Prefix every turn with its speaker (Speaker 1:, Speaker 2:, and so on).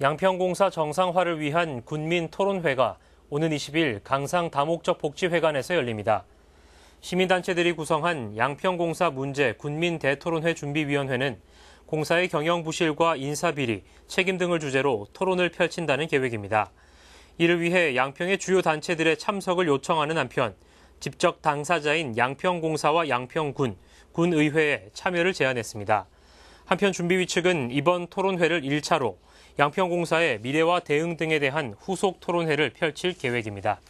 Speaker 1: 양평공사 정상화를 위한 군민 토론회가 오는 20일 강상 다목적 복지회관에서 열립니다. 시민단체들이 구성한 양평공사 문제 군민 대토론회 준비위원회는 공사의 경영 부실과 인사 비리, 책임 등을 주제로 토론을 펼친다는 계획입니다. 이를 위해 양평의 주요 단체들의 참석을 요청하는 한편 직접 당사자인 양평공사와 양평군, 군의회에 참여를 제안했습니다. 한편 준비위 측은 이번 토론회를 1차로 양평공사의 미래와 대응 등에 대한 후속 토론회를 펼칠 계획입니다.